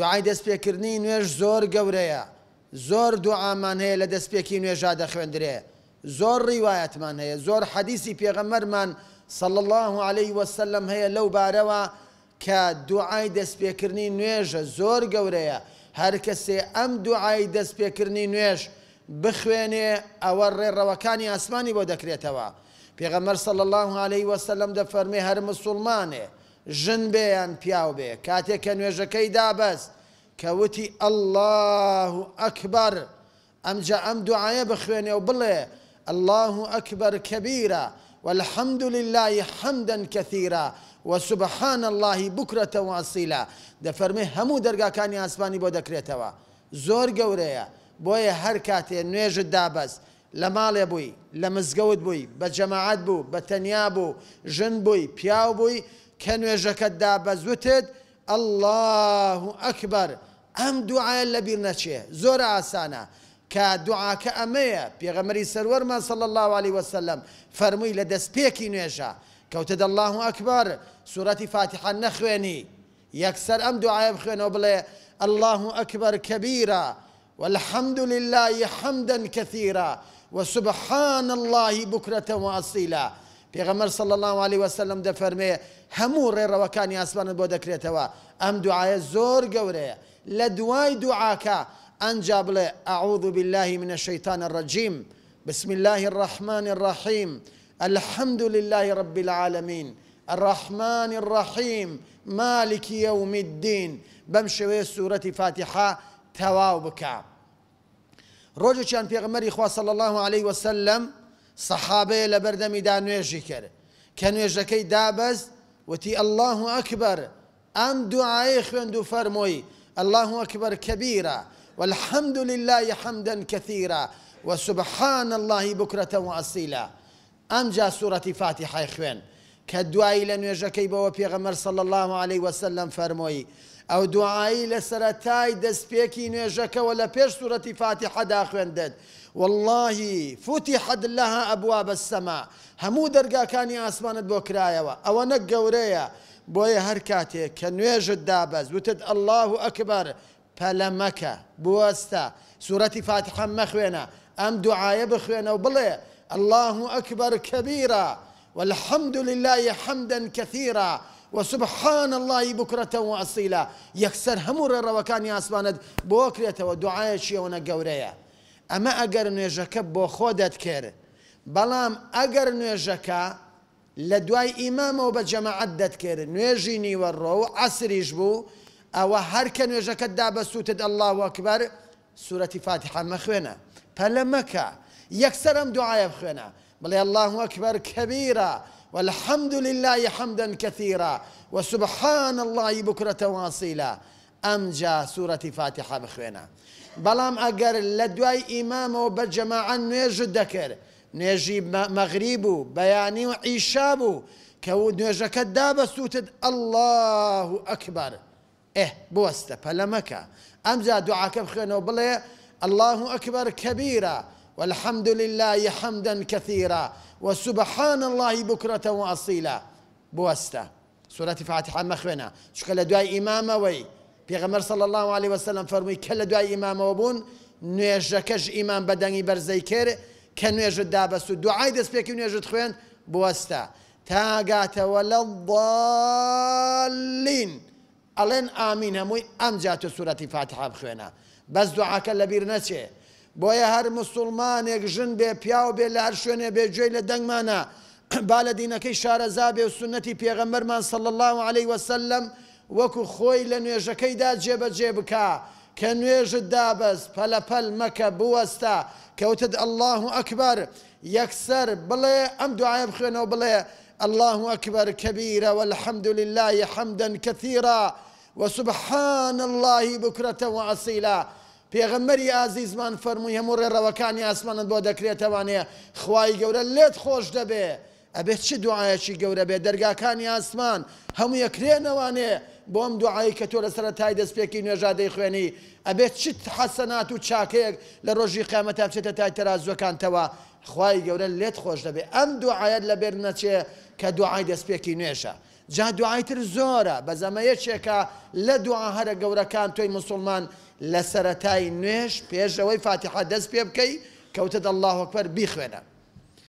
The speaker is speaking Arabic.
دوعای دەستپێکردنی نوێژ زۆر گەورەیە زۆر دوعامان هەیە لە دەستپێکی نوێژا دەخوێندرێ زۆر ڕیواەتمان هەیە زۆر حەدیسی پێغەمەرمان صل الله عليه وسلم هەیە لەو بارەوە کە دوعای دەستپێکردنی نوێژە زۆر گەورەیە هەر کەسێ ئەم دوعای دەستپێکردنی نوێژ بخوێنێ ئەوە ڕێڕەوەکانی ئاسمانی بۆ دەکرێتەوە پێغەمەر صل الله عليه وسلم دەفەرمێ هەر مسلمانێ ژن بێیان پیاو بێ کاتێک کە نوێژەکەی دابەست کەوتی ئەله ئەکبەر ئەمجا ئەم دوعاە بخوێنێ و بڵێ ئەله ئەکبەر کەبیرە والحمد لله حمدا كثيرا وسبحان الله بكرة واصيلا دەفەرمێ هەموو دەرگاکانی ئاسمانی بۆ دەکرێتەوە زۆر گەورەیە بۆیە هەر کاتێ نوێژت دابەست لە ماڵێ بووی لە مزگەوت بووی بە جەماعات بوو بە تەنیا بوو ژن بووی پیاو بووی کە نوێژەکەتدا بە زووتت الله ئەکبەر ئەم دوعاە لەبییر نەچێ زۆر ئاسانە کە دوعاکە ئەمەیە سرور ما صلى الله عليه وسلم فرمي لدس بيكي نوێژە كوتد الله أكبر سورة فاتحة نخويني يكسر أم دعاء بخوێنەوە وبلي الله أكبر کەبیرە والحمد لله حمدا كثيرا وسبحان الله بكرة وأصيلا پێغەمەر سەڵ الله عليه وسلم دەفەرمێ هەموو ڕێڕەوەکانی ئاسمانت بۆ دەکرێتەوە ام دوعاە زور گەورەیە لە دوای دوعاکە أنجاب بڵێ أعوذ بالله من الشيطان الرجيم بسم الله الرحمن الرحيم الحمد لله رب العالمين الرحمن الرحيم مالك يوم الدين سورة فاتحة سوورەتی فاتحا تەواو بکە. ڕۆژێکیان پێغمەری خواصل الله عليه وسلم سەحابەیە لە بەردەمیدا نوێژی كان کە كي دابز وتي الله أكبر أم دعائي خوێند دو فرموي الله أكبر كبيرا والحمد لله حمدا كثيرا وسبحان الله بكرة وأصيلا أم جا سورة فاتحة خوين كدوائي كي بوا بيغمر صلى الله عليه وسلم فرموي او دعائي لسرتاي دس بيكي نوێژەکەەوە ولا بيش سورة فاتحة داخل داد والله فتحت لها ابواب السماء همو درقا كان ئاسمانت بۆ او ئەوە نەک گەورەیە بۆیە هەر کاتێک کە نوێژت دابەز وتت ئەله بوستا سورة فاتحة بوەستە ام فاتحە مەخوێنە وبلي و الله أكبر كبيرا والحمد لله حمدا كثيرا وسبحان اللهی بکرەتەوە ئەسیلا یەکسەر هەموو ڕێڕەوەکانی ئاسمانت بۆ کرێتەوە دوعاەکیەوەە گەورەیە ئەمە ئەگەر نوێژەکە بۆ خۆ دەتکرد بەڵام ئەگەر نوێژەکە لە دوای ئیمامەوە بە جەماعەت دەتکرد نوێژی نیوەڕۆ و ئاسریش بوو ئەوە هەرکە نوێژەکەت دا بە سووتت ئەله وەکبەر سوورەتی فاتحە مەخوێنە پەلە مەکە یەکسەر ئەم دوعاە بخوێنە بڵێ الله وەکبەر کەبیرە. والحمد لله حمدا كثيرا وسبحان الله بكرة واصيلا أم جاء سورة فاتحة بخوينا بلام أقر لدواي إمام وبجماعة نيجو دكر نيجي مغرب بياني وعيشابو كو نويجك سوت الله أكبر إيه بوستة فلمكا أم جاء دعاك بخوينا وبلي الله أكبر كبيرا والحمد لله حمدا كثيرا وسبحان الله بكرة وأصيلا بوستا سورة فاتحة مخبنا شكل دعاء إمامة وي پێغەمەر صلى الله عليه وسلم فەرمووی کە لە دوای ئیمامەوە بوون نوێژەکەش ئیمان بەدەنگی بەرزەی يجد کە نوێژت دابەست و دوعای يجد نوێژت بوستا بوەستە تاگاتەوە لە بڵین ئەڵێن هم ام جات سوره فاتحه فاتحاب بس بەس دوعاکە لەبییر نەچێ بۆیە هەر مسلمانێک ژن بێ پیاو بێ لە هەر شوێنێ بي لە دەنگمانە با لە دینەکەی شارەزا بێ و سنەتی پێغەمبەرمان سەڵ الله عليه وسلم وەکو خۆی لە نوێژەکەیدا جێبەجێ بکە کە نوێژت دابست پەلەپەل مەکە بوەستە کەوتت الله ئەکبەر یەکسەر بڵێ ئەم دوعاە بخوێنەوە بڵێ الله أكبر كبيرا والحمد لله حمدا كثيرا وسبحان الله بكرة وأصيلا پێغەمەری ئازیزمان فەرمووی هەموو ڕێڕەوەکانی ئاسمانت بۆ دەکرێتەوانەیە خوای گەورە لێت خۆش دەبێ ئەبێت چ دوعاەکی گەورە بێ دەرگاکانی ئاسمان هەموو یەکرێنەوانێ بۆم دوعایی کە تۆ لە سەرەتای دەستپێکی نوێژادەی خوێنی ئەبێت چت حەسەنات و چاکەیەک لە ڕۆژی قیامەت بچێتە تای تەرازوەکانتەوە خوای گەورە لێت خۆش دەبێ ئەم دوعاەت لەبێر نەچێ کە دوعای دەستپێکی نوێشە. جا دوعاتر زۆرە بە زەمە یەکێکە لە دوعا هەرە گەورەکان تۆی مسلمان لە سەتای نوێش پێشەوەی فاتحە دەست پێ بکەی کەوتت الله وەکبەر بیخوێنە